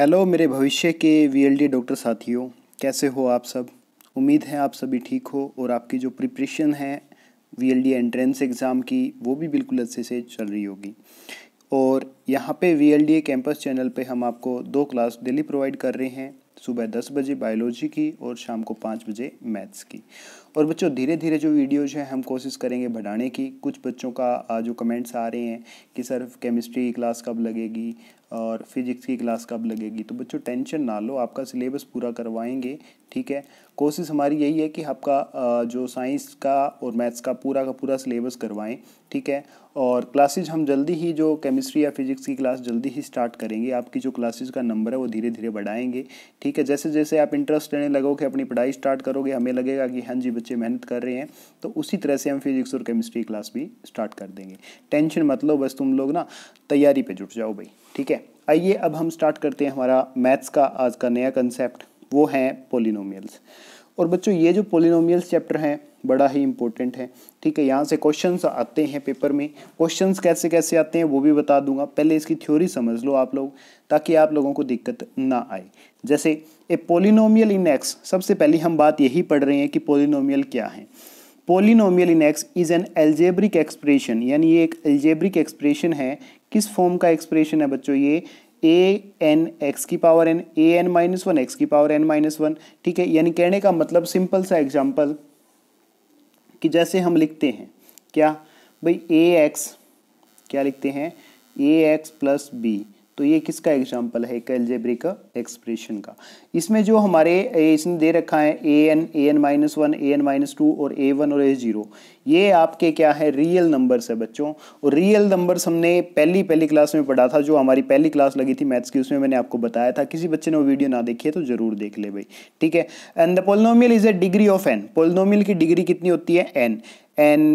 hello मेरे भविष्य के वीएलडी डॉक्टर साथियों कैसे हो आप सब उम्मीद है आप सभी ठीक हो और आपकी जो प्रिपरेशन है वीएलडी एंट्रेंस एग्ज़ाम की वो भी बिल्कुल अच्छे से चल रही होगी और यहाँ पे वीएलडी कैंपस चैनल पे हम आपको दो क्लास डेली प्रोवाइड कर रहे हैं सुबह दस बजे बायोलॉजी की और शाम को पाँच बजे मैथ्स की और बच्चों धीरे धीरे जो वीडियोज हैं हम कोशिश करेंगे बढ़ाने की कुछ बच्चों का जो कमेंट्स आ रहे हैं कि सर केमिस्ट्री क्लास कब लगेगी और फिजिक्स की क्लास कब लगेगी तो बच्चों टेंशन ना लो आपका सिलेबस पूरा करवाएंगे ठीक है कोशिश हमारी यही है कि आपका जो साइंस का और मैथ्स का पूरा का पूरा सिलेबस करवाएं ठीक है और क्लासेज हम जल्दी ही जो केमिस्ट्री या फिजिक्स की क्लास जल्दी ही स्टार्ट करेंगे आपकी जो क्लासेज का नंबर है वो धीरे धीरे बढ़ाएंगे ठीक है जैसे जैसे आप इंटरेस्ट लेने लगोगे अपनी पढ़ाई स्टार्ट करोगे हमें लगेगा कि हाँ जी बच्चे मेहनत कर रहे हैं तो उसी तरह से हम फिजिक्स और केमिस्ट्री क्लास भी स्टार्ट कर देंगे टेंशन मत लो बस तुम लोग ना तैयारी पर जुट जाओ भाई ठीक है आइए अब हम स्टार्ट करते हैं हमारा मैथ्स का आज का नया कंसेप्ट वो है पोलिनोमियल्स और बच्चों ये जो पोलिनोमियल चैप्टर हैं बड़ा ही इंपॉर्टेंट है ठीक है यहाँ से क्वेश्चंस आते हैं पेपर में क्वेश्चंस कैसे कैसे आते हैं वो भी बता दूंगा पहले इसकी थ्योरी समझ लो आप लोग ताकि आप लोगों को दिक्कत ना आए जैसे ए पोलिनोमियल इन एक्स सबसे पहले हम बात यही पढ़ रहे हैं कि पोलिनोमियल क्या है polynomial in x is an algebraic expression यानी ये एक एल्जेब्रिक एक्सप्रेशन है किस फॉर्म का एक्सप्रेशन है बच्चों ये ए एन एक्स की power n a n minus one x की पावर एन माइनस वन ठीक है यानी कहने का मतलब सिंपल सा एग्जाम्पल कि जैसे हम लिखते हैं क्या भाई ए एक्स क्या लिखते हैं ए एक्स प्लस बी तो ये किसका एग्जाम्पल है एक एक्सप्रेशन का इसमें जो हमारे इसने दे रखा है a n a n minus one a n minus two और ए वन और ए जीरो ये आपके क्या है रियल नंबर्स है बच्चों और रियल नंबर्स हमने पहली पहली क्लास में पढ़ा था जो हमारी पहली क्लास लगी थी मैथ्स की उसमें मैंने आपको बताया था किसी बच्चे ने वो वीडियो ना देखी है तो जरूर देख ले भाई ठीक है and the polynomial is a degree of n polynomial की डिग्री कितनी होती है n n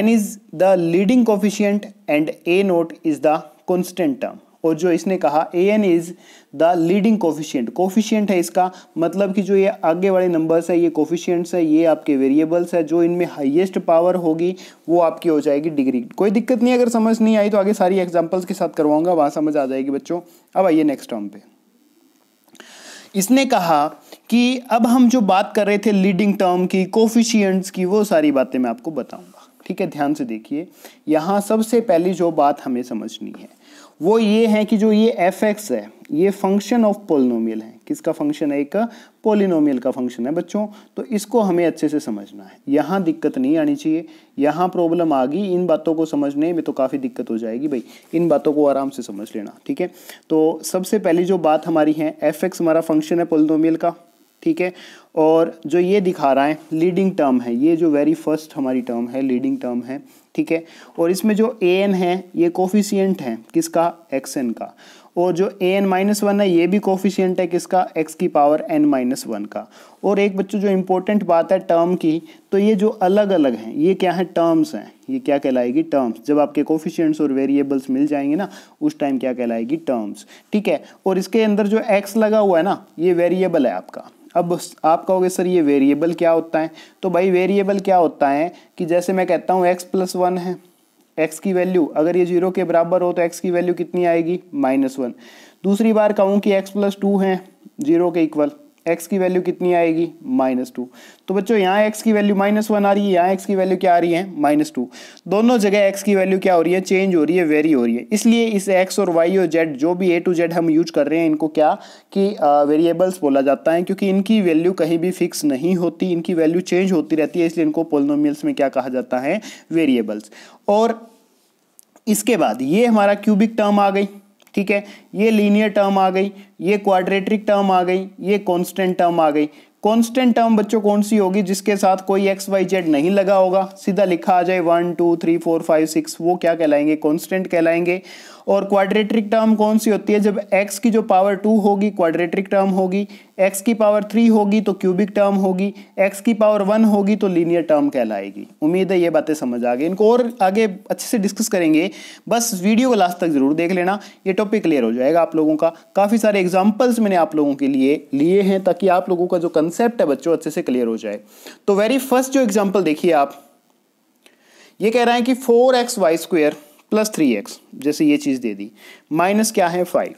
n is the leading coefficient and a naught is the constant term और जो इसने कहा a n is the leading coefficient coefficient है इसका मतलब कि जो ये आगे वाले नंबर्स है ये कोफिशियंट्स है ये आपके वेरिएबल्स है जो इनमें हाईएस्ट पावर होगी वो आपकी हो जाएगी डिग्री कोई दिक्कत नहीं अगर समझ नहीं आई तो आगे सारी एग्जाम्पल्स के साथ करवाऊंगा वहां समझ आ जाएगी बच्चों अब आइए नेक्स्ट टर्म पे इसने कहा कि अब हम जो बात कर रहे थे लीडिंग टर्म की कोफिशियंट्स की वो सारी बातें मैं आपको बताऊंगा ठीक है ध्यान से देखिए यहां सबसे पहली जो बात हमें समझनी है वो ये है कि जो ये एफ एक्स है ये फंक्शन ऑफ पोलिनोमियल है किसका फंक्शन है एक पोलिनोमियल का फंक्शन है बच्चों तो इसको हमें अच्छे से समझना है यहाँ दिक्कत नहीं आनी चाहिए यहाँ प्रॉब्लम आ गई इन बातों को समझने में तो काफ़ी दिक्कत हो जाएगी भाई इन बातों को आराम से समझ लेना ठीक है तो सबसे पहली जो बात हमारी है एफ एक्स हमारा फंक्शन है पोलिनोमियल का ठीक है और जो ये दिखा रहा है लीडिंग टर्म है ये जो वेरी फर्स्ट हमारी टर्म है लीडिंग टर्म है ठीक है और इसमें जो ए एन है ये कोफिशियंट है किसका एक्स एन का और जो ए एन माइनस वन है ये भी कोफिशियंट है किसका एक्स की पावर एन माइनस वन का और एक बच्चों जो इम्पोर्टेंट बात है टर्म की तो ये जो अलग अलग हैं ये क्या है टर्म्स हैं ये क्या कहलाएगी टर्म्स जब आपके कोफिशियंट्स और वेरिएबल्स मिल जाएंगे ना उस टाइम क्या कहलाएगी टर्म्स ठीक है और इसके अंदर जो एक्स लगा हुआ है ना ये वेरिएबल है आपका अब आप कहोगे सर ये वेरिएबल क्या होता है तो भाई वेरिएबल क्या होता है कि जैसे मैं कहता हूँ एक्स प्लस वन है एक्स की वैल्यू अगर ये जीरो के बराबर हो तो एक्स की वैल्यू कितनी आएगी माइनस वन दूसरी बार कहूँ कि एक्स प्लस टू है जीरो के इक्वल एक्स की वैल्यू कितनी आएगी माइनस टू तो बच्चों यहाँ एक्स की वैल्यू माइनस वन आ रही है यहाँ एक्स की वैल्यू क्या आ रही है माइनस टू दोनों जगह एक्स की वैल्यू क्या हो रही है चेंज हो रही है वेरी हो रही है इसलिए इस एक्स और वाई और जेड जो भी ए टू जेड हम यूज कर रहे हैं इनको क्या कि वेरिएबल्स बोला जाता है क्योंकि इनकी वैल्यू कहीं भी फिक्स नहीं होती इनकी वैल्यू चेंज होती रहती है इसलिए इनको पोलिनोमियल्स में क्या कहा जाता है वेरिएबल्स और इसके बाद ये हमारा क्यूबिक टर्म आ गई ठीक है ये लीनियर टर्म आ गई ये क्वाड्रेट्रिक टर्म आ गई ये कॉन्स्टेंट टर्म आ गई कॉन्स्टेंट टर्म बच्चों कौन सी होगी जिसके साथ कोई एक्स वाई जेड नहीं लगा होगा सीधा लिखा आ जाए one two three four five six वो क्या कहलाएंगे कॉन्स्टेंट कहलाएंगे और क्वाड्रेट्रिक टर्म कौन सी होती है जब x की जो पावर टू होगी क्वाड्रेट्रिक टर्म होगी x की पावर थ्री होगी तो क्यूबिक टर्म होगी x की पावर वन होगी तो लीनियर टर्म कहलाएगी उम्मीद है ये बातें समझ आ गई इनको और आगे अच्छे से डिस्कस करेंगे बस वीडियो को लास्ट तक ज़रूर देख लेना ये टॉपिक क्लियर हो जाएगा आप लोगों का काफ़ी सारे एग्जाम्पल्स मैंने आप लोगों के लिए लिए हैं ताकि आप लोगों का जो कंसेप्ट है बच्चों अच्छे से क्लियर हो जाए तो वेरी फर्स्ट जो एग्जाम्पल देखिए आप ये कह रहे हैं कि four x y square plus three x जैसे ये चीज़ दे दी माइनस क्या है फाइव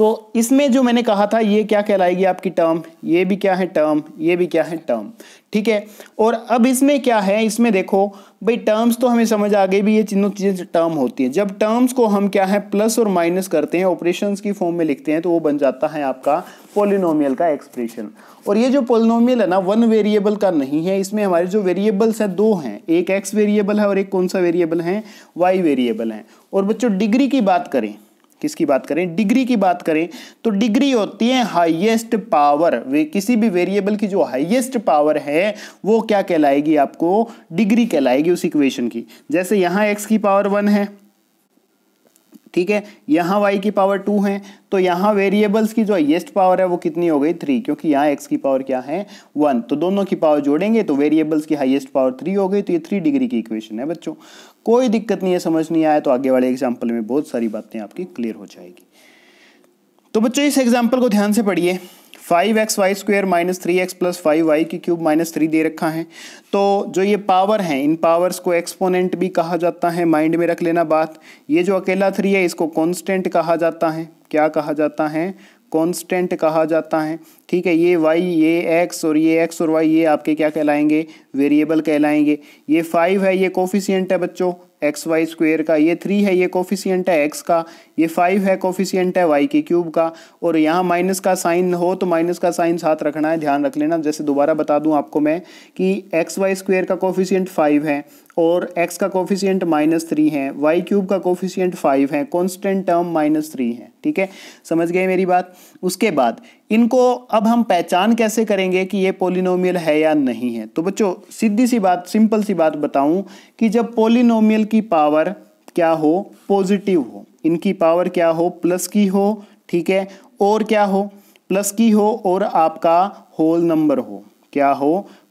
तो इसमें जो मैंने कहा था ये क्या कहलाएगी आपकी टर्म ये भी क्या है टर्म ये भी क्या है टर्म ठीक है और अब इसमें क्या है इसमें देखो भाई टर्म्स तो हमें समझ आ गई भी ये तीनों चीज़ें टर्म होती हैं जब टर्म्स को हम क्या है प्लस और माइनस करते हैं ऑपरेशन की फॉर्म में लिखते हैं तो वो बन जाता है आपका पोलिनोमियल का एक्सप्रेशन और ये जो पोलिनोमियल है ना वन वेरिएबल का नहीं है इसमें हमारे जो वेरिएबल्स हैं दो हैं एक एक्स वेरिएबल है और एक कौन सा वेरिएबल है वाई वेरिएबल है और बच्चों डिग्री की बात करें किसकी बात करें डिग्री की बात करें तो डिग्री होती है हाईएस्ट पावर वे किसी भी वेरिएबल की जो हाईएस्ट पावर है वो क्या कहलाएगी आपको डिग्री कहलाएगी उस इक्वेशन की जैसे यहाँ एक्स की पावर वन है ठीक है यहाँ वाई की पावर टू है तो यहाँ वेरिएबल्स की जो हाइएस्ट पावर है वो कितनी हो गई थ्री क्योंकि यहाँ एक्स की पावर क्या है वन तो दोनों की पावर जोड़ेंगे तो वेरिएबल्स की हाइएस्ट पावर थ्री हो गई तो ये थ्री डिग्री की इक्वेशन है बच्चों कोई दिक्कत नहीं है समझ नहीं आया तो आगे वाले एग्जाम्पल में बहुत सारी बातें आपकी क्लियर हो जाएगी तो बच्चों इस एग्जाम्पल को ध्यान से पढ़िए five x y square minus three x plus five y की क्यूब माइनस थ्री दे रखा है तो जो ये पावर हैं इन पावर्स को एक्सपोनेंट भी कहा जाता है माइंड में रख लेना बात ये जो अकेला थ्री है इसको कॉन्स्टेंट कहा जाता है क्या कहा जाता है कॉन्स्टेंट कहा जाता है ठीक है ये वाई ये एक्स और ये एक्स और वाई ये आपके क्या कहलाएंगे वेरिएबल कहलाएंगे ये फाइव है ये कोफिशियंट है बच्चों एक्स वाई स्क्वेयर का ये थ्री है ये कोफिशियंट है एक्स का ये फाइव है कोफिशियंट है वाई के क्यूब का और यहाँ माइनस का साइन हो तो माइनस का साइन साथ रखना है ध्यान रख लेना जैसे दोबारा बता दूँ आपको मैं कि एक्स वाई स्क्वेयर का कोफिशियंट फाइव है और x का कोफिशियंट माइनस थ्री है y क्यूब का कोफिशियंट फाइव है कॉन्स्टेंट टर्म माइनस थ्री है ठीक है समझ गए मेरी बात उसके बाद इनको अब हम पहचान कैसे करेंगे कि ये पोलिनोमियल है या नहीं है तो बच्चों सीधी सी बात सिंपल सी बात बताऊं कि जब पोलिनोमियल की पावर क्या हो पॉजिटिव हो इनकी पावर क्या हो प्लस की हो ठीक है और क्या हो प्लस की हो और आपका होल नंबर हो क्या हो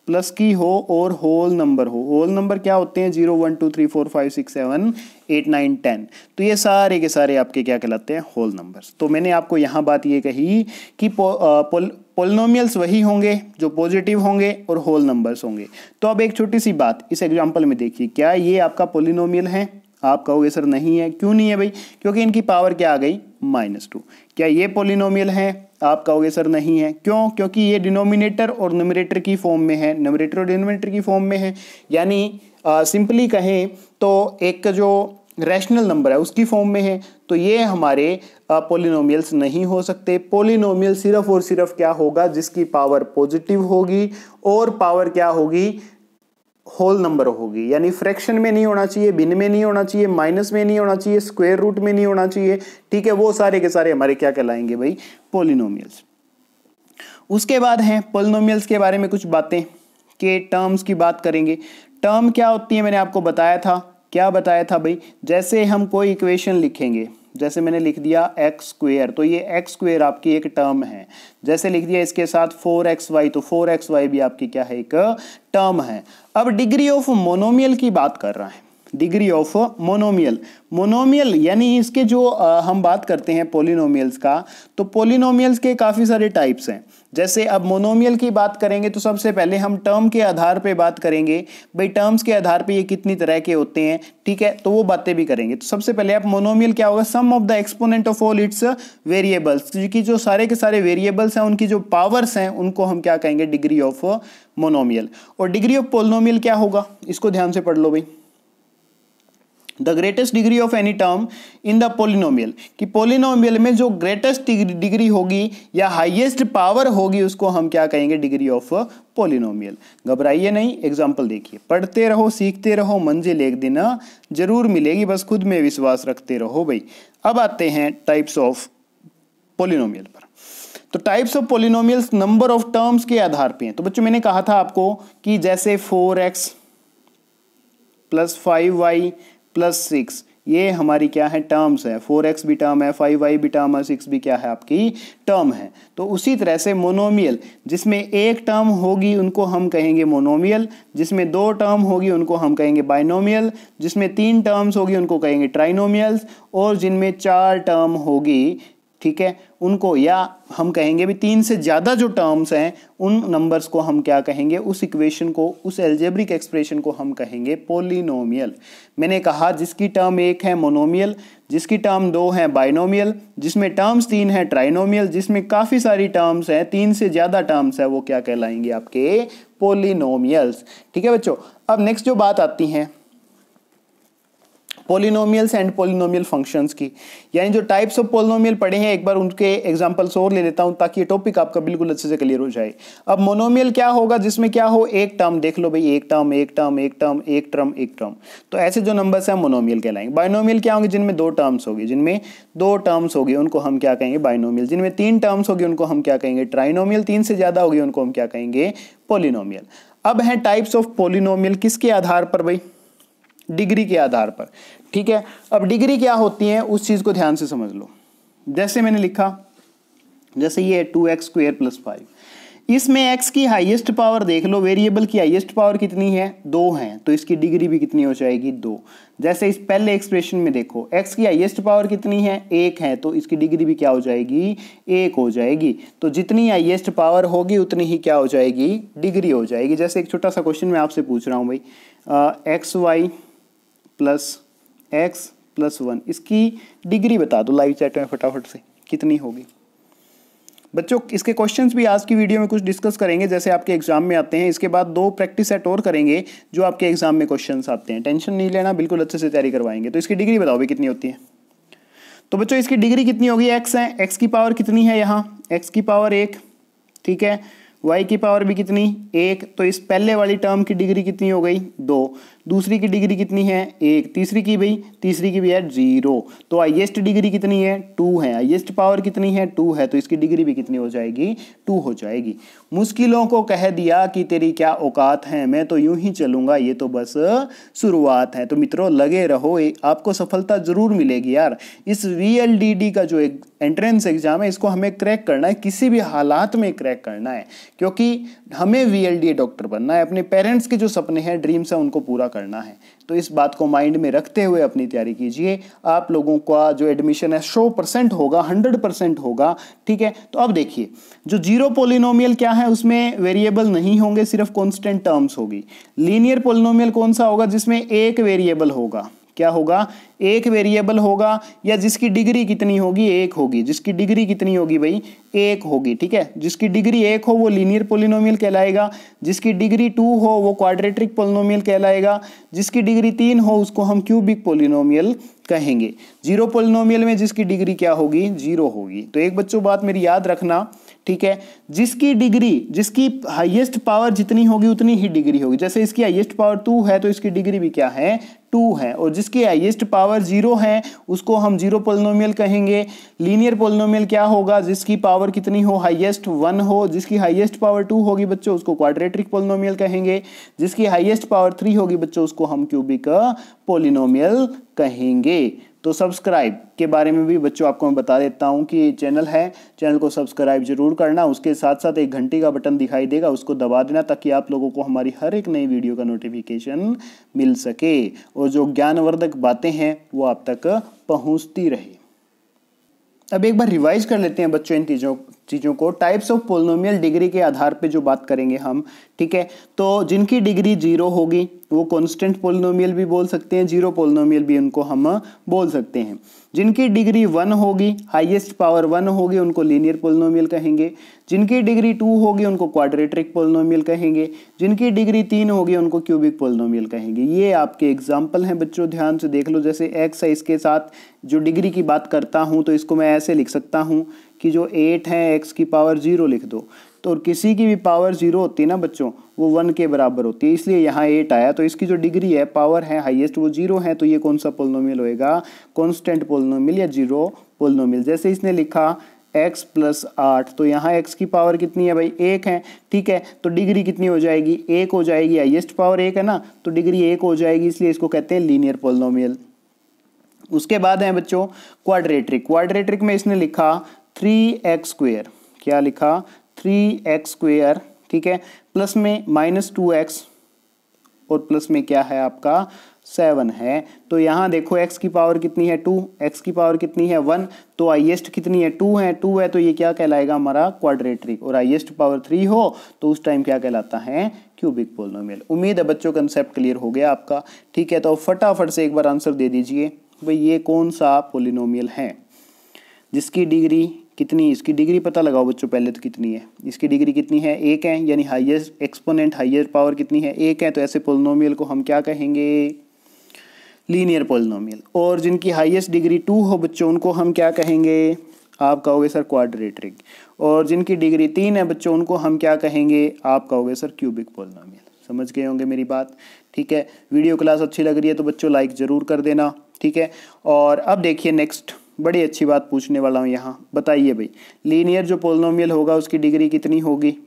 प्लस की हो और होल नंबर हो होल नंबर क्या होते हैं zero one two three four five six seven eight nine ten तो ये सारे के सारे आपके क्या कहलाते हैं होल नंबर्स तो मैंने आपको यहाँ बात ये कही कि पो, पोलिनोमियल्स वही होंगे जो पॉजिटिव होंगे और होल नंबर्स होंगे तो अब एक छोटी सी बात इस एग्जाम्पल में देखिए क्या ये आपका पोलिनोमियल है आप कहोगे सर नहीं है क्यों नहीं है भाई क्योंकि इनकी पावर क्या आ गई माइनस टू क्या ये पोलिनोमियल है आप कहोगे सर नहीं है क्यों क्योंकि ये डिनोमिनेटर और नोमिनेटर की फॉर्म में है नोमिनेटर और डिनोमिनेटर की फॉर्म में है यानी सिंपली कहें तो एक जो रैशनल नंबर है उसकी फॉर्म में है तो ये हमारे पोलिनोमियल्स नहीं हो सकते पोलिनोमियल सिर्फ और सिर्फ क्या होगा जिसकी पावर पॉजिटिव होगी और पावर क्या होगी होल नंबर होगी यानी फ्रैक्शन में नहीं होना चाहिए बिन में नहीं होना चाहिए माइनस में नहीं होना चाहिए स्क्वेयर रूट में नहीं होना चाहिए ठीक है वो सारे के सारे हमारे क्या कहलाएंगे भाई पोलिनोमियल्स उसके बाद हैं पोलिनोमियल्स के बारे में कुछ बातें के टर्म्स की बात करेंगे टर्म क्या होती है मैंने आपको बताया था क्या बताया था भाई जैसे हम कोई इक्वेशन लिखेंगे जैसे मैंने लिख दिया एक्स स्क्वेयर तो ये एक्स स्क्वेयर आपकी एक टर्म है जैसे लिख दिया इसके साथ फोर एक्स वाई तो फोर एक्स वाई भी आपकी क्या है एक टर्म है अब डिग्री ऑफ मोनोमियल की बात कर रहा है डिग्री ऑफ मोनोमियल मोनोमियल यानी इसके जो आ, हम बात करते हैं पोलिनोमियल्स का तो पोलिनोमियल्स के काफ़ी सारे टाइप्स हैं जैसे अब मोनोमियल की बात करेंगे तो सबसे पहले हम टर्म के आधार पे बात करेंगे भाई टर्म्स के आधार पे ये कितनी तरह के होते हैं ठीक है तो वो बातें भी करेंगे तो सबसे पहले आप मोनोमियल क्या होगा sum of the exponent of all its variables क्योंकि जो सारे के सारे वेरिएबल्स हैं उनकी जो पावर्स हैं उनको हम क्या कहेंगे डिग्री ऑफ मोनोमियल और डिग्री ऑफ पोलिनोमियल क्या होगा इसको ध्यान से पढ़ लो भाई the greatest degree of any term in the polynomial कि पोलिनोमियल में जो ग्रेटेस्ट डिग्री होगी या हाइएस्ट पावर होगी उसको हम क्या कहेंगे डिग्री ऑफ पोलिनोमियल घबराइए नहीं एग्जाम्पल देखिए पढ़ते रहो सीखते रहो मंजिल एक दिन जरूर मिलेगी बस खुद में विश्वास रखते रहो भाई अब आते हैं टाइप्स ऑफ पोलिनोमियल पर तो types of polynomial number of terms के आधार पर हैं तो बच्चों मैंने कहा था आपको कि जैसे four x plus five y plus six ये हमारी क्या है टर्म्स है फोर एक्स भी टर्म है फाइव वाई भी टर्म है सिक्स भी क्या है आपकी टर्म है तो उसी तरह से मोनोमियल जिसमें एक टर्म होगी उनको हम कहेंगे मोनोमियल जिसमें दो टर्म होगी उनको हम कहेंगे बाइनोमियल जिसमें तीन टर्म्स होगी उनको कहेंगे ट्राइनोमियल्स और जिनमें चार टर्म होगी ठीक है उनको या हम कहेंगे भी तीन से ज़्यादा जो टर्म्स हैं उन नंबर्स को हम क्या कहेंगे उस इक्वेशन को उस एल्जेब्रिक एक्सप्रेशन को हम कहेंगे पोलिनोमियल मैंने कहा जिसकी टर्म एक है मोनोमियल जिसकी टर्म दो है बाइनोमियल जिसमें टर्म्स तीन है ट्राइनोमियल जिसमें काफ़ी सारी टर्म्स हैं तीन से ज़्यादा टर्म्स हैं वो क्या कहलाएंगे आपके पोलिनोमियल्स ठीक है बच्चों अब नेक्स्ट जो बात आती हैं पोलिनोमियल्स एंड पोलिनोमियल फंक्शंस की यानी जो टाइप्स ऑफ पोलिनोमियल पढ़े हैं एक बार उनके एग्जांपल्स और ले लेता हूं ताकि ये टॉपिक आपका बिल्कुल अच्छे से क्लियर हो जाए अब मोनोमियल क्या होगा जिसमें क्या हो एक टर्म देख लो भाई एक टर्म एक टर्म एक टर्म एक टर्म एक टर्म तो ऐसे जो नंबर्स हैं मोनोमियल कहलाएंगे बायनोमियल क्या होंगे जिनमें दो टर्म्स होगी जिनमें दो टर्म्स होगी उनको हम क्या कहेंगे बाइनोमियल जिनमें तीन टर्म्स होगी उनको हम क्या कहेंगे ट्राइनोमियल तीन से ज़्यादा होगी उनको हम क्या कहेंगे पोलिनोमियल अब हैं टाइप्स ऑफ पोलिनोमियल किसके आधार पर भाई डिग्री के आधार पर ठीक है अब डिग्री क्या होती है उस चीज़ को ध्यान से समझ लो जैसे मैंने लिखा जैसे ये two x square plus five इसमें एक्स की हाईएस्ट पावर देख लो वेरिएबल की हाईएस्ट पावर कितनी है दो है तो इसकी डिग्री भी कितनी हो जाएगी दो जैसे इस पहले एक्सप्रेशन में देखो एक्स की हाईएस्ट पावर कितनी है एक है तो इसकी डिग्री भी क्या हो जाएगी एक हो जाएगी तो जितनी हाईएस्ट पावर होगी उतनी ही क्या हो जाएगी डिग्री हो जाएगी जैसे एक छोटा सा क्वेश्चन मैं आपसे पूछ रहा हूँ भाई x y plus x plus one इसकी डिग्री बता दो लाइव चैट में फटाफट से कितनी होगी बच्चों इसके क्वेश्चंस भी आज की वीडियो में कुछ डिस्कस करेंगे जैसे आपके एग्जाम में आते हैं इसके बाद दो प्रैक्टिस सेट और करेंगे जो आपके एग्जाम में क्वेश्चंस आते हैं टेंशन नहीं लेना बिल्कुल अच्छे से तैयारी करवाएंगे तो इसकी डिग्री बताओ भी कितनी होती है तो बच्चों इसकी डिग्री कितनी होगी एक्स है एक्स की पावर कितनी है यहाँ एक्स की पावर एक ठीक है वाई की पावर भी कितनी एक तो इस पहले वाली टर्म की डिग्री कितनी हो गई दो दूसरी की डिग्री कितनी है एक तीसरी की भी तीसरी की भी है जीरो तो हाइएस्ट डिग्री कितनी है टू है हाइएस्ट पावर कितनी है टू है तो इसकी डिग्री भी कितनी हो जाएगी टू हो जाएगी मुश्किलों को कह दिया कि तेरी क्या औकात है मैं तो यूं ही चलूंगा ये तो बस शुरुआत है तो मित्रों लगे रहो आपको सफलता ज़रूर मिलेगी यार इस वी का जो एक एंट्रेंस एग्ज़ाम है इसको हमें क्रैक करना है किसी भी हालात में क्रैक करना है क्योंकि हमें वी डॉक्टर बनना है अपने पेरेंट्स के जो सपने हैं ड्रीम्स हैं उनको पूरा करना है तो इस बात को माइंड में रखते हुए अपनी तैयारी कीजिए आप लोगों का जो एडमिशन है सौ परसेंट होगा हंड्रेड परसेंट होगा ठीक है तो अब देखिए जो जीरो पोलिनोमियल क्या है उसमें वेरिएबल नहीं होंगे सिर्फ कॉन्स्टेंट टर्म्स होगी लीनियर पोलिनोमियल कौन सा होगा जिसमें एक वेरिएबल होगा क्या होगा एक वेरिएबल होगा या जिसकी डिग्री कितनी होगी एक होगी जिसकी डिग्री कितनी होगी भाई एक होगी ठीक है जिसकी डिग्री एक हो वो लीनियर पोलिनोमियल कहलाएगा जिसकी डिग्री टू हो वो क्वाड्रेट्रिक पोलिनोमियल कहलाएगा जिसकी डिग्री तीन हो उसको हम क्यूबिक पोलिनोमियल कहेंगे जीरो पोलिनोमियल में जिसकी डिग्री क्या होगी जीरो होगी तो एक बच्चों बात मेरी याद रखना ठीक है जिसकी डिग्री जिसकी हाईएस्ट पावर जितनी होगी उतनी ही डिग्री होगी जैसे इसकी हाईएस्ट पावर टू है तो इसकी डिग्री भी क्या है टू है और जिसकी हाइएस्ट पावर जीरो है उसको हम जीरो पोलिनोमियल कहेंगे लीनियर पोलिनोमियल क्या होगा जिसकी पावर कितनी हो हाईएस्ट वन हो जिसकी हाईएस्ट पावर टू होगी बच्चों उसको क्वाड्रेटिक पोलिनोमियल कहेंगे जिसकी हाईएस्ट पावर थ्री होगी बच्चों उसको हम क्यूबिक पोलिनोमियल कहेंगे तो सब्सक्राइब के बारे में भी बच्चों आपको मैं बता देता हूँ कि चैनल है चैनल को सब्सक्राइब जरूर करना उसके साथ साथ एक घंटी का बटन दिखाई देगा उसको दबा देना ताकि आप लोगों को हमारी हर एक नई वीडियो का नोटिफिकेशन मिल सके और जो ज्ञानवर्धक बातें हैं वो आप तक पहुँचती रहे अब एक बार रिवाइज कर लेते हैं बच्चों इन चीज़ों चीज़ों को टाइप्स ऑफ पोलिनोमियल डिग्री के आधार पे जो बात करेंगे हम ठीक है तो जिनकी डिग्री जीरो होगी वो कांस्टेंट पोलिनोमियल भी बोल सकते हैं जीरो पोलिनोमियल भी उनको हम बोल सकते हैं जिनकी डिग्री वन होगी हाईएस्ट पावर वन होगी उनको लीनियर पोलिनोमियल कहेंगे जिनकी डिग्री टू होगी उनको क्वाड्रेट्रिक पोलिनोमियल कहेंगे जिनकी डिग्री तीन होगी उनको क्यूबिक पोलिनोमियल कहेंगे ये आपके एग्जाम्पल हैं बच्चों ध्यान से देख लो जैसे एक्स है इसके साथ जो डिग्री की बात करता हूँ तो इसको मैं ऐसे लिख सकता हूँ कि जो एट है एक्स की पावर जीरो लिख दो तो किसी की भी पावर जीरो होती है ना बच्चों वो वन के बराबर होती है इसलिए यहाँ एट आया तो इसकी जो डिग्री है पावर है हाईएस्ट वो जीरो है तो ये कौन सा पोलनोमिल होएगा कॉन्स्टेंट पोलनोमिल या जीरो पोलनोमिल जैसे इसने लिखा x प्लस आठ तो यहाँ x की पावर कितनी है भाई एक है ठीक है तो डिग्री कितनी हो जाएगी एक हो जाएगी हाइएस्ट पावर एक है ना तो डिग्री एक हो जाएगी इसलिए इसको कहते हैं लीनियर पोलनोमियल उसके बाद है बच्चों क्वाड्रेट्रिक क्वाड्रेट्रिक में इसने लिखा थ्री एक्स स्क्वेयर क्या लिखा थ्री एक्स स्क्वेयर ठीक है प्लस में माइनस टू एक्स और प्लस में क्या है आपका सेवन है तो यहाँ देखो एक्स की पावर कितनी है टू एक्स की पावर कितनी है वन तो हाइएस्ट कितनी है टू है टू है तो ये क्या कहलाएगा हमारा क्वाड्रेटरी और हाइएस्ट पावर थ्री हो तो उस टाइम क्या कहलाता है क्यूबिक पोलोमेल उम्मीद है बच्चों कंसेप्ट क्लियर हो गया आपका ठीक है तो फटाफट से एक बार आंसर दे दीजिए भाई ये कौन सा पोलिनोमियल है जिसकी डिग्री कितनी इसकी डिग्री पता लगाओ बच्चों पहले तो कितनी है इसकी डिग्री कितनी है एक है यानी हाइएस्ट एक्सपोनेंट हाइयर पावर कितनी है एक है तो ऐसे पोलिनोमियल को हम क्या कहेंगे लीनियर पोलिनोमियल और जिनकी हाइएस्ट डिग्री टू हो बच्चों उनको हम क्या कहेंगे आप कहोगे सर क्वाड्रेटरिक और जिनकी डिग्री तीन है बच्चों उनको हम क्या कहेंगे आप कहोगे सर क्यूबिक पोलिनोमियल समझ गए होंगे मेरी बात ठीक है वीडियो क्लास अच्छी लग रही है तो बच्चों लाइक ज़रूर कर देना ठीक है और अब देखिए नेक्स्ट बड़ी अच्छी बात पूछने वाला हूँ यहाँ बताइए भाई लीनियर जो पोलिनोमियल होगा उसकी डिग्री कितनी होगी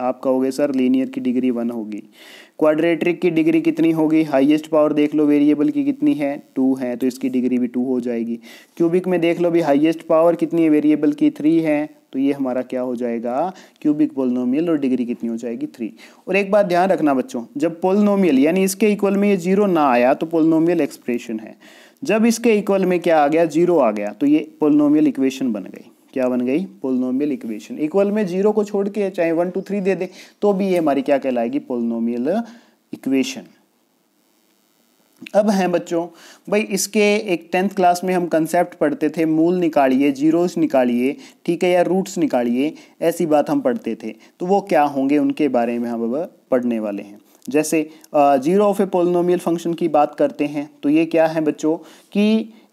आप कहोगे सर लीनियर की डिग्री वन होगी क्वाड्रेट्रिक की डिग्री कितनी होगी हाईएस्ट पावर देख लो वेरिएबल की कितनी है टू है तो इसकी डिग्री भी टू हो जाएगी क्यूबिक में देख लो भी हाईएस्ट पावर कितनी है वेरिएबल की थ्री है तो ये हमारा क्या हो जाएगा क्यूबिक पोलिनोमियल और डिग्री कितनी हो जाएगी थ्री और एक बात ध्यान रखना बच्चों जब पोलिनोमियल यानी इसके इक्वल में ये जीरो ना आया तो पोलिनोमियल एक्सप्रेशन है जब इसके इक्वल में क्या आ गया जीरो आ गया तो ये पोलिनोमियल इक्वेशन बन गई क्या बन गई पोलिनोमियल इक्वेशन इक्वल में जीरो को छोड़ के चाहे वन टू थ्री दे दे तो भी ये हमारी क्या कहलाएगी पोलिनोमियल इक्वेशन अब हैं बच्चों भाई इसके एक टेंथ क्लास में हम कंसेप्ट पढ़ते थे मूल निकालिए जीरोस निकालिए ठीक है या रूट्स निकालिए ऐसी बात हम पढ़ते थे तो वो क्या होंगे उनके बारे में हम अब पढ़ने वाले हैं जैसे zero of a polynomial function की बात करते हैं तो ये क्या है बच्चों कि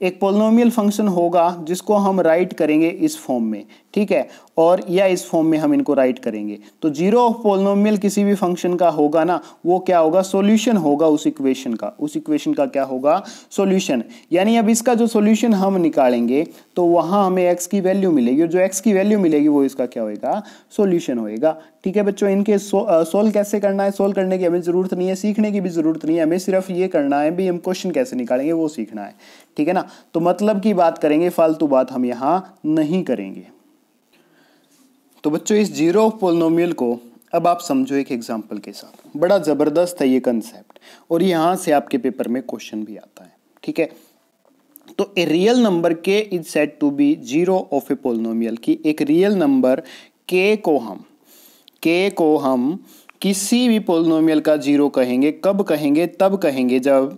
एक पोलिनोमियल फंक्शन होगा जिसको हम राइट करेंगे इस फॉर्म में ठीक है और या इस फॉर्म में हम इनको राइट करेंगे तो जीरो ऑफ पोलिनोमियल किसी भी फंक्शन का होगा ना वो क्या होगा सॉल्यूशन होगा उस इक्वेशन का उस इक्वेशन का क्या होगा सॉल्यूशन यानी अब इसका जो सॉल्यूशन हम निकालेंगे तो वहाँ हमें एक्स की वैल्यू मिलेगी और जो एक्स की वैल्यू मिलेगी वो इसका क्या होएगा सोल्यूशन होएगा ठीक है बच्चों इनके सोल्व कैसे करना है सोल्व करने की हमें ज़रूरत नहीं है सीखने की भी ज़रूरत नहीं है हमें सिर्फ ये करना है भी हम क्वेश्चन कैसे निकालेंगे वो सीखना है ठीक है ना तो मतलब की बात करेंगे फालतू बात हम यहाँ नहीं करेंगे तो बच्चों इस जीरो ऑफ पोलिनोमियल को अब आप समझो एक एग्जाम्पल के साथ बड़ा ज़बरदस्त है ये कंसेप्ट और यहाँ से आपके पेपर में क्वेश्चन भी आता है ठीक है तो a real number k is said to be zero of a polynomial की एक रियल नंबर के को हम के को हम किसी भी पोलिनोमियल का जीरो कहेंगे कब कहेंगे तब कहेंगे जब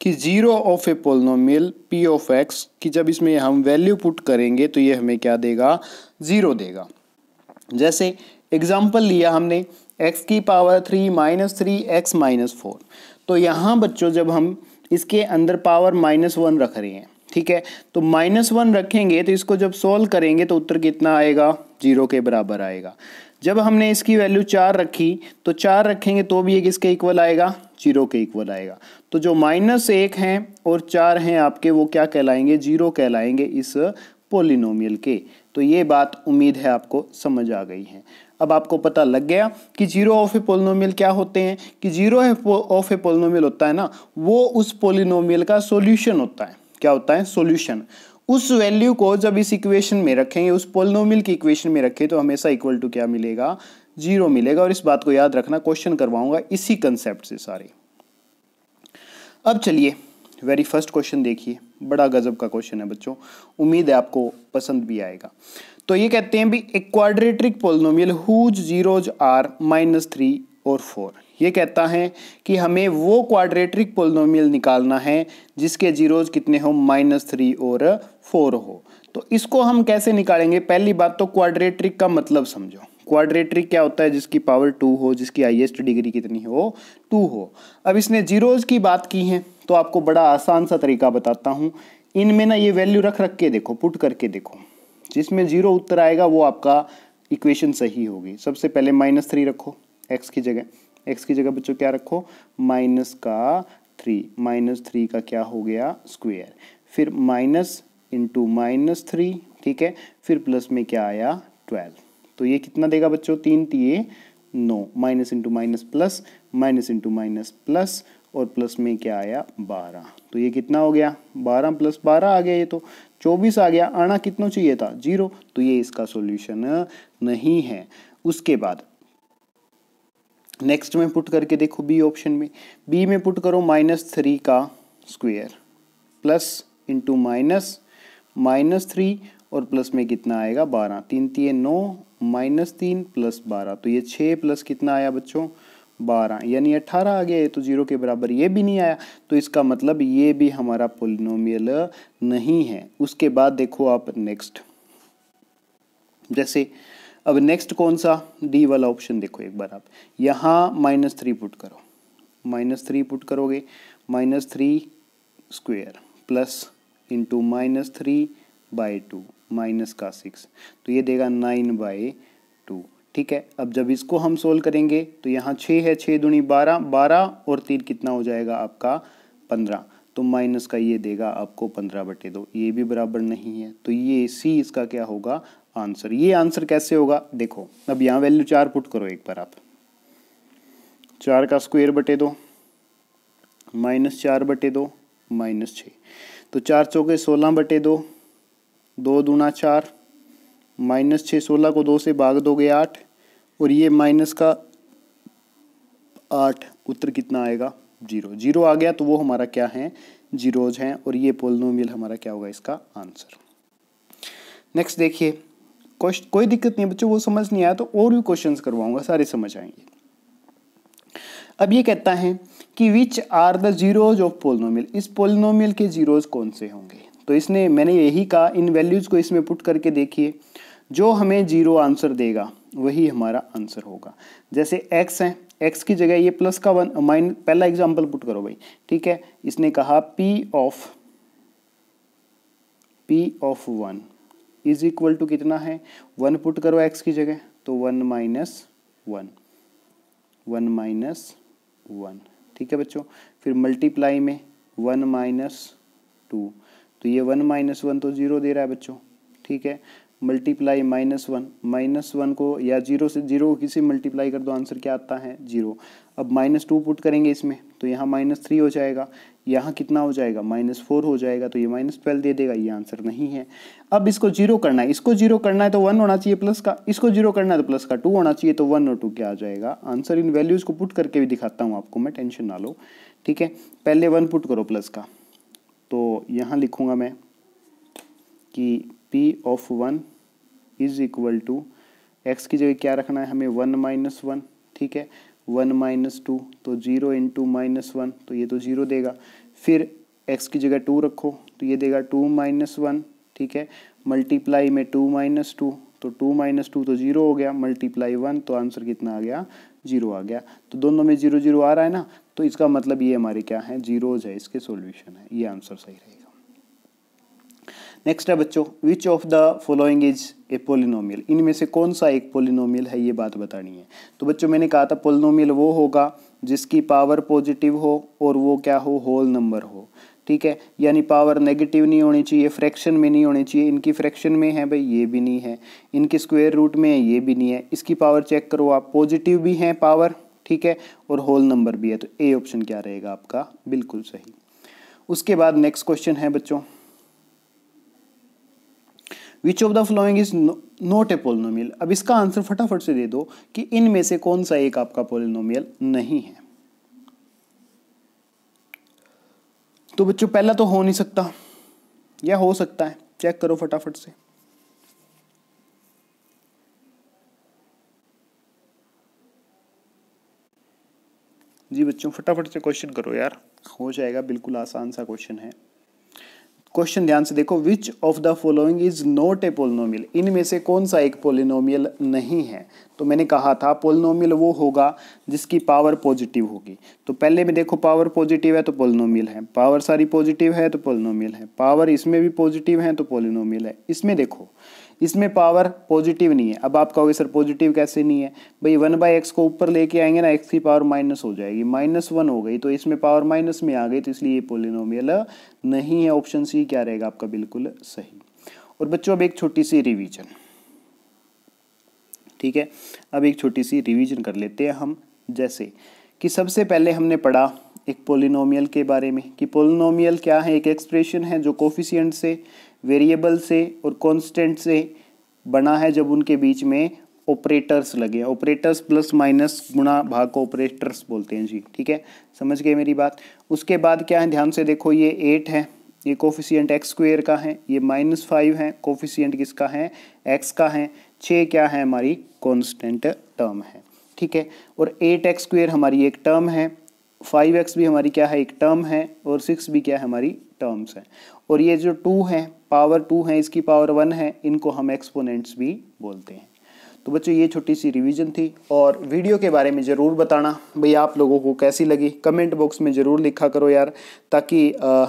कि zero of a polynomial p of x की जब इसमें हम वैल्यू पुट करेंगे तो ये हमें क्या देगा जीरो देगा जैसे एग्जाम्पल लिया हमने एक्स की power three minus three x minus four तो यहाँ बच्चों जब हम इसके अंदर पावर माइनस वन रख रहे हैं ठीक है तो माइनस वन रखेंगे तो इसको जब सॉल्व करेंगे तो उत्तर कितना आएगा जीरो के बराबर आएगा जब हमने इसकी वैल्यू चार रखी तो चार रखेंगे तो भी ये किसके इक्वल आएगा जीरो के इक्वल आएगा तो जो माइनस एक हैं और चार हैं आपके वो क्या कहलाएंगे जीरो कहलाएंगे इस पोलिनोमियल के तो ये बात उम्मीद है आपको समझ आ गई है अब आपको पता लग गया कि जीरो ऑफ ए पोलिनोमियल क्या होते हैं कि जीरो ऑफ ए पोलिनोमियल होता है ना वो उस पोलिनोमियल का सोल्यूशन होता है क्या होता है सोल्यूशन उस वैल्यू को जब इस इक्वेशन में रखेंगे उस पोलिनोमियल की इक्वेशन में रखें तो हमेशा इक्वल टू क्या मिलेगा जीरो मिलेगा और इस बात को याद रखना क्वेश्चन करवाऊंगा इसी कंसेप्ट से सारे अब चलिए वेरी फर्स्ट क्वेश्चन देखिए बड़ा गजब का क्वेश्चन है बच्चों उम्मीद है आपको पसंद भी आएगा तो ये कहते हैं भी एक quadratic polynomial whose zeros are minus three और फोर ये कहता है कि हमें वो क्वाड्रेटिक पोलिनोमियल निकालना है जिसके जीरोज कितने हो माइनस थ्री और फोर हो तो इसको हम कैसे निकालेंगे पहली बात तो क्वाड्रेटिक का मतलब समझो क्वाड्रेटरी क्या होता है जिसकी पावर टू हो जिसकी हाइएस्ट डिग्री कितनी हो टू हो अब इसने जीरोज़ की बात की है तो आपको बड़ा आसान सा तरीका बताता हूँ इनमें ना ये वैल्यू रख रख के देखो पुट करके देखो जिसमें जीरो उत्तर आएगा वो आपका इक्वेशन सही होगी सबसे पहले माइनस थ्री रखो एक्स की जगह एक्स की जगह बच्चों क्या रखो माइनस का थ्री माइनस थ्री का क्या हो गया स्क्वेयर फिर माइनस इंटू माइनस थ्री ठीक है फिर प्लस में क्या आया ट्वेल्व तो ये कितना देगा बच्चों तीन तीये नौ minus into minus plus minus into minus plus और प्लस में क्या आया बारह तो ये कितना हो गया बारह प्लस बारह आ गया ये तो चौबीस आ गया आना कितना चाहिए था जीरो तो ये इसका सॉल्यूशन नहीं है उसके बाद नेक्स्ट में पुट करके देखो बी ऑप्शन में बी में पुट करो माइनस थ्री का square plus into minus minus three और प्लस में कितना आएगा बारह तीन तीन नौ माइनस तीन प्लस बारह तो ये छः प्लस कितना आया बच्चों बारह यानी अट्ठारह आ गया तो जीरो के बराबर ये भी नहीं आया तो इसका मतलब ये भी हमारा पोलिनोमियल नहीं है उसके बाद देखो आप नेक्स्ट जैसे अब नेक्स्ट कौन सा डी वाला ऑप्शन देखो एक बार आप यहाँ माइनस थ्री पुट करो माइनस थ्री पुट करोगे minus three square plus into minus three by two minus का सिक्स तो ये देगा नाइन बाई टू ठीक है अब जब इसको हम सोल्व करेंगे तो यहाँ छः है छः दूनी बारह बारह और तीन कितना हो जाएगा आपका पंद्रह तो माइनस का ये देगा आपको पंद्रह बटे दो ये भी बराबर नहीं है तो ये सी इसका क्या होगा आंसर ये आंसर कैसे होगा देखो अब यहाँ वैल्यू चार पुट करो एक बार आप चार का स्क्वेयर बटे दो माइनस चार बटे दो माइनस छः तो चार चौके सोलह बटे दो दो दूना चार माइनस छः सोलह को दो से भाग दोगे आठ और ये माइनस का आठ उत्तर कितना आएगा जीरो जीरो आ गया तो वो हमारा क्या है जीरोज हैं और ये पोलनोमियल हमारा क्या होगा इसका आंसर नेक्स्ट देखिए क्वेश्चन कोई दिक्कत नहीं बच्चों वो समझ नहीं आया तो और भी क्वेश्चंस करवाऊंगा सारे समझ आएंगे अब ये कहता है कि which are the zeros of polynomial इस पोलिनोमियल के जीरोज कौन से होंगे तो इसने मैंने यही कहा इन वैल्यूज़ को इसमें पुट करके देखिए जो हमें जीरो आंसर देगा वही हमारा आंसर होगा जैसे एक्स है एक्स की जगह ये प्लस का वन माइन पहला एग्जांपल पुट करो भाई ठीक है इसने कहा p of p of one is equal to कितना है वन पुट करो एक्स की जगह तो one minus one one minus one ठीक है बच्चों फिर मल्टीप्लाई में वन माइनस टू तो ये वन माइनस वन तो ज़ीरो दे रहा है बच्चों ठीक है multiply minus one minus one को या जीरो से जीरो किसी मल्टीप्लाई कर दो आंसर क्या आता है जीरो अब माइनस टू पुट करेंगे इसमें तो यहाँ माइनस थ्री हो जाएगा यहाँ कितना हो जाएगा माइनस फोर हो जाएगा तो ये माइनस ट्वेल्व दे देगा ये आंसर नहीं है अब इसको जीरो करना है इसको जीरो करना है तो वन होना चाहिए प्लस का इसको जीरो करना है तो प्लस का टू होना चाहिए तो वन और टू क्या आ जाएगा आंसर इन वैल्यूज़ को पुट करके भी दिखाता हूँ आपको मैं टेंशन ना लो ठीक है पहले वन पुट करो प्लस का तो यहाँ लिखूँगा मैं कि p of one is equal to x की जगह क्या रखना है हमें वन माइनस वन ठीक है वन माइनस टू तो जीरो इंटू माइनस वन तो ये तो जीरो देगा फिर एक्स की जगह टू रखो तो ये देगा टू माइनस वन ठीक है मल्टीप्लाई में टू माइनस टू तो टू माइनस टू तो जीरो हो गया मल्टीप्लाई वन तो आंसर कितना आ गया जीरो आ गया तो दोनों में जीरो जीरो आ रहा है ना तो इसका मतलब ये हमारे क्या है जीरोज है इसके सॉल्यूशन है ये आंसर सही रहेगा नेक्स्ट है बच्चों which of the following is a polynomial इनमें से कौन सा एक पोलिनोमियल है ये बात बतानी है तो बच्चों मैंने कहा था पोलिनोमियल वो होगा जिसकी पावर पॉजिटिव हो और वो क्या हो होल नंबर हो ठीक है यानी पावर नेगेटिव नहीं होनी चाहिए फ्रैक्शन में नहीं होनी चाहिए इनकी फ्रैक्शन में है भाई ये भी नहीं है इनके स्क्वायर रूट में है ये भी नहीं है इसकी पावर चेक करो आप पॉजिटिव भी हैं पावर ठीक है और होल नंबर भी है तो ए ऑप्शन क्या रहेगा आपका बिल्कुल सही उसके बाद नेक्स्ट क्वेश्चन है बच्चों which of the following is not a polynomial अब इसका आंसर फटाफट से दे दो कि इनमें से कौन सा एक आपका पोलिनोमियल नहीं है तो बच्चों पहला तो हो नहीं सकता या हो सकता है चेक करो फटाफट से जी बच्चों फटाफट से क्वेश्चन करो यार हो जाएगा बिल्कुल आसान सा क्वेश्चन है क्वेश्चन ध्यान से देखो which of the following is not a polynomial इनमें से कौन सा एक पोलिनोमियल नहीं है तो मैंने कहा था पोलिनोमियल वो होगा जिसकी पावर पॉजिटिव होगी तो पहले में देखो पावर पॉजिटिव है तो पोलिनोमियल है पावर सारी पॉजिटिव है तो पोलिनोमियल है पावर इसमें भी पॉजिटिव है तो पोलिनोमियल है इसमें देखो इसमें पावर पॉजिटिव नहीं है अब आप कहोगे सर पॉजिटिव कैसे नहीं है भाई वन बाई एक्स को ऊपर लेके आएंगे ना एक्स की पावर माइनस हो जाएगी माइनस वन हो गई तो इसमें पावर माइनस में आ गई तो इसलिए ये पोलिनोमियल नहीं है ऑप्शन सी क्या रहेगा आपका बिल्कुल सही और बच्चों अब एक छोटी सी रिविजन ठीक है अब एक छोटी सी रिविजन कर लेते हैं हम जैसे कि सबसे पहले हमने पढ़ा एक पोलिनोमियल के बारे में कि पोलिनोमियल क्या है एक एक्सप्रेशन है जो कोफिशियंट से वेरिएबल से और कॉन्स्टेंट से बना है जब उनके बीच में ऑपरेटर्स लगे ऑपरेटर्स प्लस माइनस गुणा भाग को ऑपरेटर्स बोलते हैं जी ठीक है समझ गए मेरी बात उसके बाद क्या है ध्यान से देखो ये एट है ये कोफिशियंट एक्स स्क्वेयर का है ये माइनस फाइव है कोफिशियंट किसका है एक्स का है छः क्या है हमारी कॉन्स्टेंट टर्म है ठीक है और एट एक्स स्क्वेयर हमारी एक टर्म है फाइव एक्स भी हमारी क्या है एक टर्म है और सिक्स भी क्या है हमारी टर्म्स है और ये जो टू है पावर टू है इसकी पावर वन है इनको हम एक्सपोनेंट्स भी बोलते हैं तो बच्चों ये छोटी सी रिवीजन थी और वीडियो के बारे में ज़रूर बताना भाई आप लोगों को कैसी लगी कमेंट बॉक्स में ज़रूर लिखा करो यार ताकि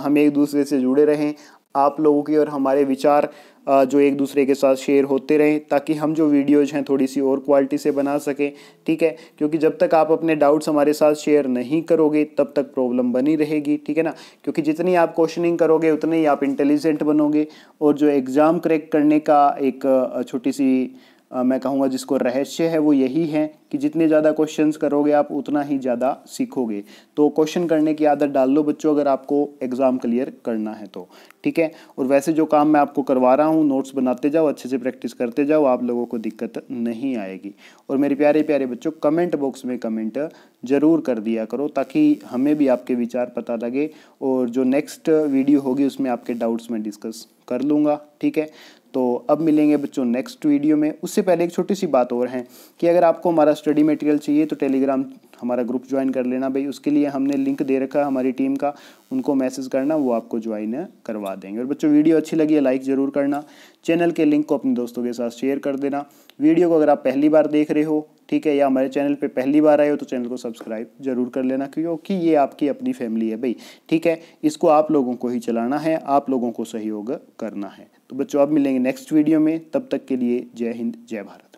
हम एक दूसरे से जुड़े रहें आप लोगों की और हमारे विचार जो एक दूसरे के साथ शेयर होते रहें ताकि हम जो वीडियोज़ हैं थोड़ी सी और क्वालिटी से बना सकें ठीक है क्योंकि जब तक आप अपने डाउट्स हमारे साथ शेयर नहीं करोगे तब तक प्रॉब्लम बनी रहेगी ठीक है ना क्योंकि जितनी आप क्वेश्चनिंग करोगे उतने ही आप इंटेलिजेंट बनोगे और जो एग्ज़ाम क्रैक करने का एक छोटी सी मैं कहूँगा जिसको रहस्य है वो यही है कि जितने ज़्यादा क्वेश्चंस करोगे आप उतना ही ज़्यादा सीखोगे तो क्वेश्चन करने की आदत डाल लो बच्चों अगर आपको एग्ज़ाम क्लियर करना है तो ठीक है और वैसे जो काम मैं आपको करवा रहा हूँ नोट्स बनाते जाओ अच्छे से प्रैक्टिस करते जाओ आप लोगों को दिक्कत नहीं आएगी और मेरे प्यारे प्यारे बच्चों कमेंट बॉक्स में कमेंट ज़रूर कर दिया करो ताकि हमें भी आपके विचार पता लगे और जो नेक्स्ट वीडियो होगी उसमें आपके डाउट्स में डिस्कस कर लूँगा ठीक है तो अब मिलेंगे बच्चों नेक्स्ट वीडियो में उससे पहले एक छोटी सी बात और है कि अगर आपको हमारा स्टडी मटेरियल चाहिए तो टेलीग्राम हमारा ग्रुप ज्वाइन कर लेना भाई उसके लिए हमने लिंक दे रखा हमारी टीम का उनको मैसेज करना वो आपको ज्वाइन करवा देंगे और बच्चों वीडियो अच्छी लगी है लाइक ज़रूर करना चैनल के लिंक को अपने दोस्तों के साथ शेयर कर देना वीडियो को अगर आप पहली बार देख रहे हो ठीक है या हमारे चैनल पे पहली बार आए हो तो चैनल को सब्सक्राइब जरूर कर लेना क्योंकि ये आपकी अपनी फैमिली है भाई ठीक है इसको आप लोगों को ही चलाना है आप लोगों को सहयोग करना है तो बच्चों अब मिलेंगे नेक्स्ट वीडियो में तब तक के लिए जय हिंद जय भारत